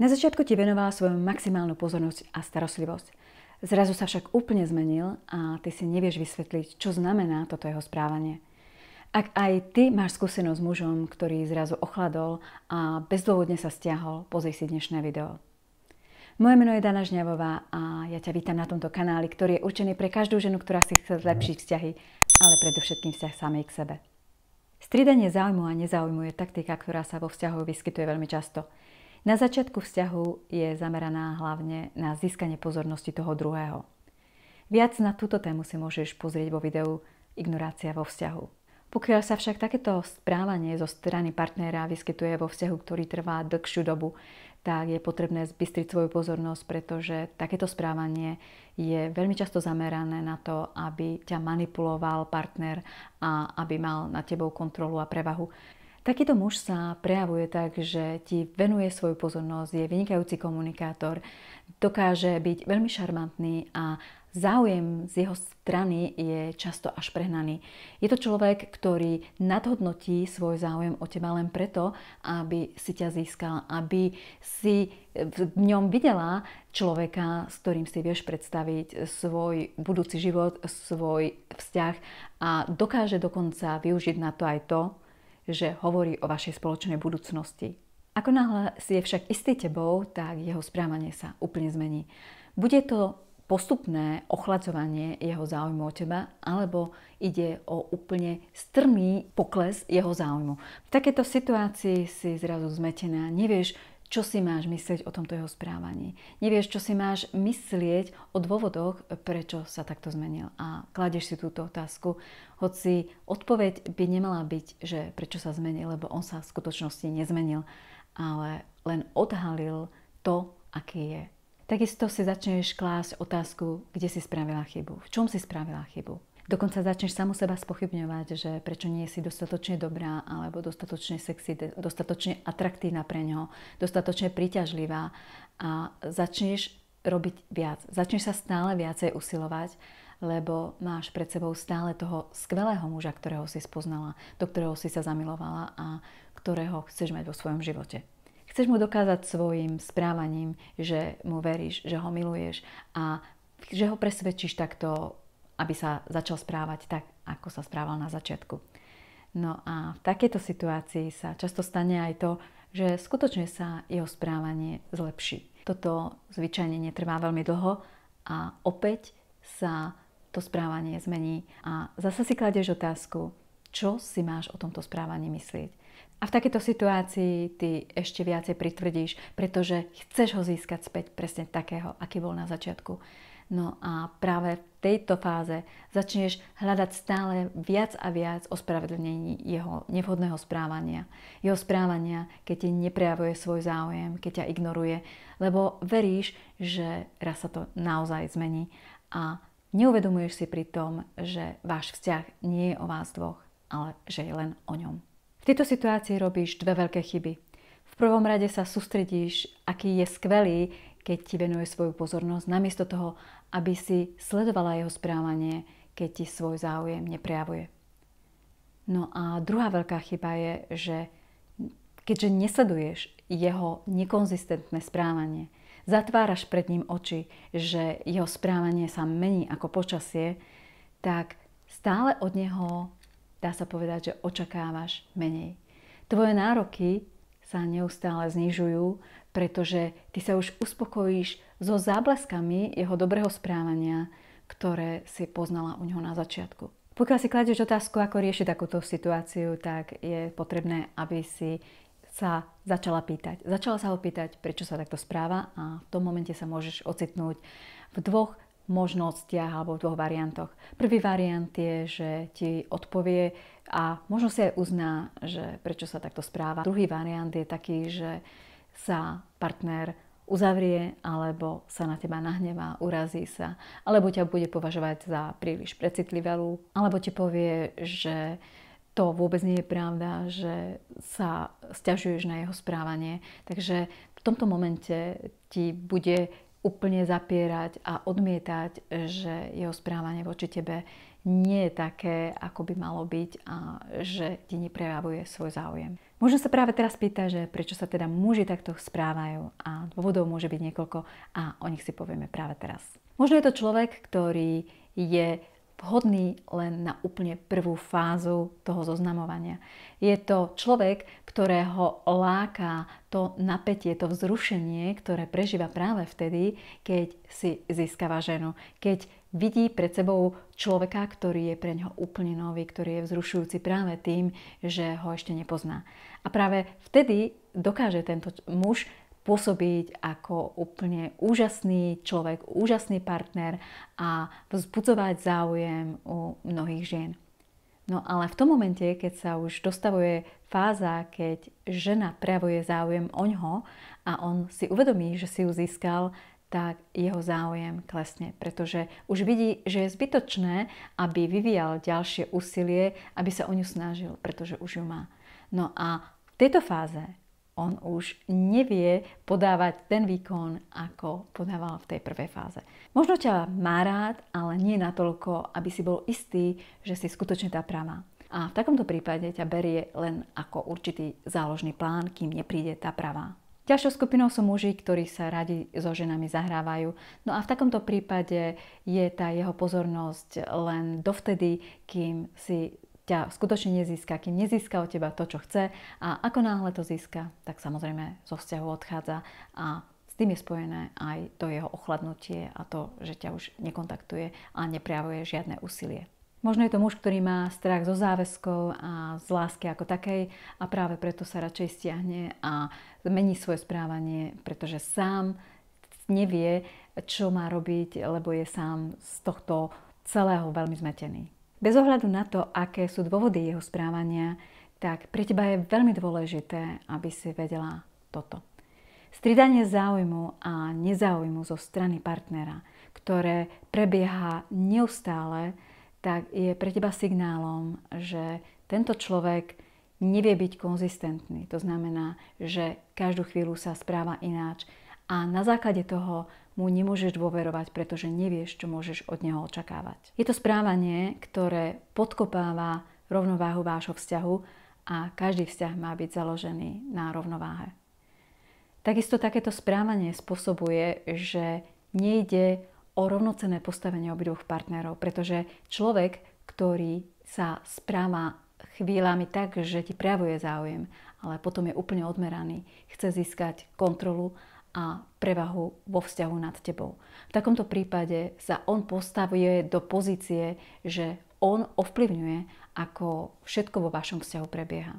Na začiatku ti venovala svoju maximálnu pozornosť a starostlivosť. Zrazu sa však úplne zmenil a ty si nevieš vysvetliť, čo znamená toto jeho správanie. Ak aj ty máš skúsenosť s mužom, ktorý zrazu ochladol a bezdôvodne sa stiahol, pozri si dnešné video. Moje meno je Dana Žňavová a ja ťa vítam na tomto kanáli, ktorý je určený pre každú ženu, ktorá si chce zlepšiť vzťahy, ale predovšetkým vzťah samej k sebe. Striedanie záujmu a nezáujmu je taktika, ktorá sa vo vzťahu vyskytuje veľmi často. Na začiatku vzťahu je zameraná hlavne na získanie pozornosti toho druhého. Viac na túto tému si môžeš pozrieť vo videu Ignorácia vo vzťahu. Pokiaľ sa však takéto správanie zo strany partnera vyskytuje vo vzťahu, ktorý trvá dlhšiu dobu, tak je potrebné zbystriť svoju pozornosť, pretože takéto správanie je veľmi často zamerané na to, aby ťa manipuloval partner a aby mal nad tebou kontrolu a prevahu. Takýto muž sa prejavuje tak, že ti venuje svoju pozornosť, je vynikajúci komunikátor, dokáže byť veľmi šarmantný a záujem z jeho strany je často až prehnaný. Je to človek, ktorý nadhodnotí svoj záujem o teba len preto, aby si ťa získal, aby si v ňom videla človeka, s ktorým si vieš predstaviť svoj budúci život, svoj vzťah a dokáže dokonca využiť na to aj to, že hovorí o vašej spoločnej budúcnosti. Ako náhle si je však istý tebou, tak jeho správanie sa úplne zmení. Bude to postupné ochladzovanie jeho záujmu o teba, alebo ide o úplne strmý pokles jeho záujmu. V takejto situácii si zrazu zmetená, nevieš, čo si máš myslieť o tomto jeho správaní. Nevieš, čo si máš myslieť o dôvodoch, prečo sa takto zmenil. A kladeš si túto otázku, hoci odpoveď by nemala byť, že prečo sa zmenil, lebo on sa v skutočnosti nezmenil, ale len odhalil to, aký je. Takisto si začneš klásť otázku, kde si spravila chybu, v čom si spravila chybu, Dokonca začneš samu seba spochybňovať, že prečo nie si dostatočne dobrá, alebo dostatočne sexy, dostatočne atraktívna pre ňo, dostatočne príťažlivá a začneš robiť viac. Začneš sa stále viacej usilovať, lebo máš pred sebou stále toho skvelého muža, ktorého si spoznala, do ktorého si sa zamilovala a ktorého chceš mať vo svojom živote. Chceš mu dokázať svojim správaním, že mu veríš, že ho miluješ a že ho presvedčíš takto aby sa začal správať tak, ako sa správal na začiatku. No a v takejto situácii sa často stane aj to, že skutočne sa jeho správanie zlepší. Toto zvyčajne netrvá veľmi dlho a opäť sa to správanie zmení a zase si kladeš otázku, čo si máš o tomto správaní myslieť. A v takejto situácii ty ešte viacej pritvrdíš, pretože chceš ho získať späť presne takého, aký bol na začiatku. No a práve v tejto fáze začneš hľadať stále viac a viac ospravedlnení jeho nevhodného správania. Jeho správania, keď ti neprejavuje svoj záujem, keď ťa ignoruje, lebo veríš, že raz sa to naozaj zmení a neuvedomuješ si pri tom, že váš vzťah nie je o vás dvoch, ale že je len o ňom. V tejto situácii robíš dve veľké chyby. V prvom rade sa sústredíš, aký je skvelý, keď ti venuje svoju pozornosť, namiesto toho, aby si sledovala jeho správanie, keď ti svoj záujem neprejavuje. No a druhá veľká chyba je, že keďže nesleduješ jeho nekonzistentné správanie, zatváraš pred ním oči, že jeho správanie sa mení ako počasie, tak stále od neho dá sa povedať, že očakávaš menej. Tvoje nároky sa neustále znižujú, pretože ty sa už uspokojíš so zábleskami jeho dobrého správania, ktoré si poznala u neho na začiatku. Pokiaľ si kladieš otázku, ako riešiť takúto situáciu, tak je potrebné, aby si sa začala pýtať. Začala sa ho pýtať, prečo sa takto správa a v tom momente sa môžeš ocitnúť v dvoch možnostiach alebo v dvoch variantoch. Prvý variant je, že ti odpovie a možno si aj uzná, že prečo sa takto správa. Druhý variant je taký, že sa partner uzavrie, alebo sa na teba nahnevá, urazí sa, alebo ťa bude považovať za príliš precitlivelú, alebo ti povie, že to vôbec nie je pravda, že sa stiažuješ na jeho správanie. Takže v tomto momente ti bude úplne zapierať a odmietať, že jeho správanie voči tebe nie je také, ako by malo byť a že ti neprejavuje svoj záujem. Možno sa práve teraz pýta, že prečo sa teda muži takto správajú a dôvodov môže byť niekoľko a o nich si povieme práve teraz. Možno je to človek, ktorý je vhodný len na úplne prvú fázu toho zoznamovania. Je to človek, ktorého láka to napätie, to vzrušenie, ktoré prežíva práve vtedy, keď si získava ženu, keď vidí pred sebou človeka, ktorý je pre ňoho úplne nový, ktorý je vzrušujúci práve tým, že ho ešte nepozná. A práve vtedy dokáže tento muž pôsobiť ako úplne úžasný človek, úžasný partner a vzbudzovať záujem u mnohých žien. No ale v tom momente, keď sa už dostavuje fáza, keď žena prejavuje záujem o ňo a on si uvedomí, že si ju získal, tak jeho záujem klesne, pretože už vidí, že je zbytočné, aby vyvíjal ďalšie úsilie, aby sa o ňu snažil, pretože už ju má. No a v tejto fáze on už nevie podávať ten výkon, ako podával v tej prvej fáze. Možno ťa má rád, ale nie natoľko, aby si bol istý, že si skutočne tá pravá. A v takomto prípade ťa berie len ako určitý záložný plán, kým nepríde tá pravá. Ďalšou skupinou sú muži, ktorí sa radi so ženami zahrávajú. No a v takomto prípade je tá jeho pozornosť len dovtedy, kým si ťa skutočne nezíska, kým nezíska od teba to, čo chce a ako náhle to získa, tak samozrejme zo vzťahu odchádza a s tým je spojené aj to jeho ochladnutie a to, že ťa už nekontaktuje a neprejavuje žiadne úsilie. Možno je to muž, ktorý má strach zo záväzkov a z lásky ako takej a práve preto sa radšej stiahne a mení svoje správanie, pretože sám nevie, čo má robiť, lebo je sám z tohto celého veľmi zmetený. Bez ohľadu na to, aké sú dôvody jeho správania, tak pre teba je veľmi dôležité, aby si vedela toto. Stridanie záujmu a nezáujmu zo strany partnera, ktoré prebieha neustále, tak je pre teba signálom, že tento človek nevie byť konzistentný. To znamená, že každú chvíľu sa správa ináč a na základe toho mu nemôžeš dôverovať, pretože nevieš, čo môžeš od neho očakávať. Je to správanie, ktoré podkopáva rovnováhu vášho vzťahu a každý vzťah má byť založený na rovnováhe. Takisto takéto správanie spôsobuje, že nejde o rovnocené postavenie obidvoch partnerov, pretože človek, ktorý sa správa chvíľami tak, že ti prejavuje záujem, ale potom je úplne odmeraný, chce získať kontrolu a prevahu vo vzťahu nad tebou. V takomto prípade sa on postavuje do pozície, že on ovplyvňuje, ako všetko vo vašom vzťahu prebieha.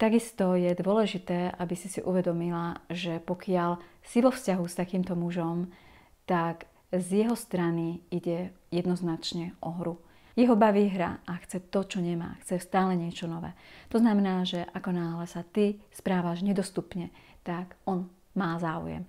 Takisto je dôležité, aby si si uvedomila, že pokiaľ si vo vzťahu s takýmto mužom, tak z jeho strany ide jednoznačne o hru. Jeho baví hra a chce to, čo nemá, chce stále niečo nové. To znamená, že ako náhle sa ty správaš nedostupne, tak on má záujem.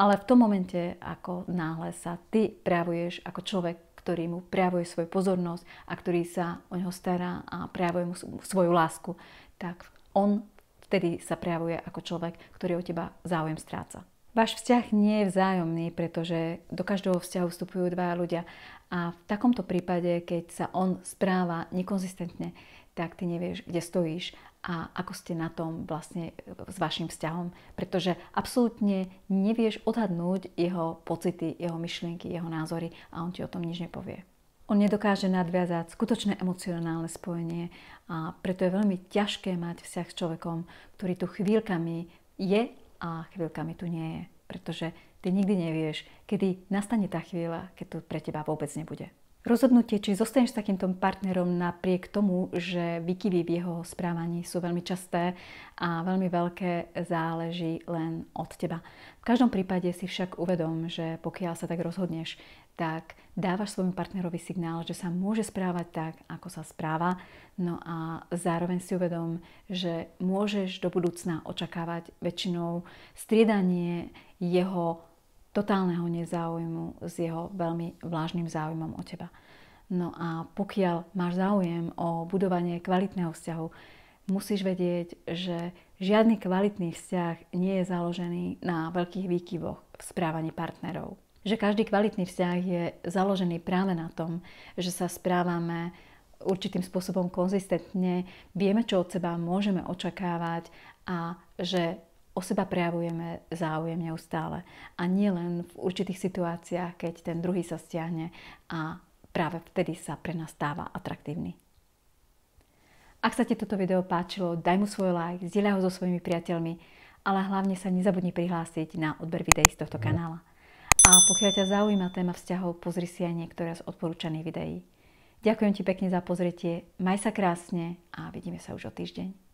Ale v tom momente, ako náhle sa ty prejavuješ ako človek, ktorý mu prejavuje svoju pozornosť a ktorý sa o neho stará a prejavuje mu svoju lásku, tak on vtedy sa prejavuje ako človek, ktorý o teba záujem stráca. Váš vzťah nie je vzájomný, pretože do každého vzťahu vstupujú dva ľudia a v takomto prípade, keď sa on správa nekonzistentne, tak ty nevieš, kde stojíš a ako ste na tom vlastne e, s vašim vzťahom, pretože absolútne nevieš odhadnúť jeho pocity, jeho myšlienky, jeho názory a on ti o tom nič nepovie. On nedokáže nadviazať skutočné emocionálne spojenie a preto je veľmi ťažké mať vzťah s človekom, ktorý tu chvíľkami je a chvíľkami tu nie je, pretože ty nikdy nevieš, kedy nastane tá chvíľa, keď tu pre teba vôbec nebude. Rozhodnutie, či zostaneš s takýmto partnerom napriek tomu, že výkyvy v jeho správaní sú veľmi časté a veľmi veľké, záleží len od teba. V každom prípade si však uvedom, že pokiaľ sa tak rozhodneš, tak dávaš svojmu partnerovi signál, že sa môže správať tak, ako sa správa, no a zároveň si uvedom, že môžeš do budúcna očakávať väčšinou striedanie jeho totálneho nezáujmu s jeho veľmi vlážnym záujmom o teba. No a pokiaľ máš záujem o budovanie kvalitného vzťahu, musíš vedieť, že žiadny kvalitný vzťah nie je založený na veľkých výkyvoch v správaní partnerov. Že každý kvalitný vzťah je založený práve na tom, že sa správame určitým spôsobom konzistentne, vieme, čo od seba môžeme očakávať a že o seba prejavujeme záujem neustále. A nielen v určitých situáciách, keď ten druhý sa stiahne a práve vtedy sa pre nás stáva atraktívny. Ak sa ti toto video páčilo, daj mu svoj like, zdieľaj ho so svojimi priateľmi, ale hlavne sa nezabudni prihlásiť na odber videí z tohto kanála. A pokiaľ ťa zaujíma téma vzťahov, pozri si aj niektoré z odporúčaných videí. Ďakujem ti pekne za pozretie, maj sa krásne a vidíme sa už o týždeň.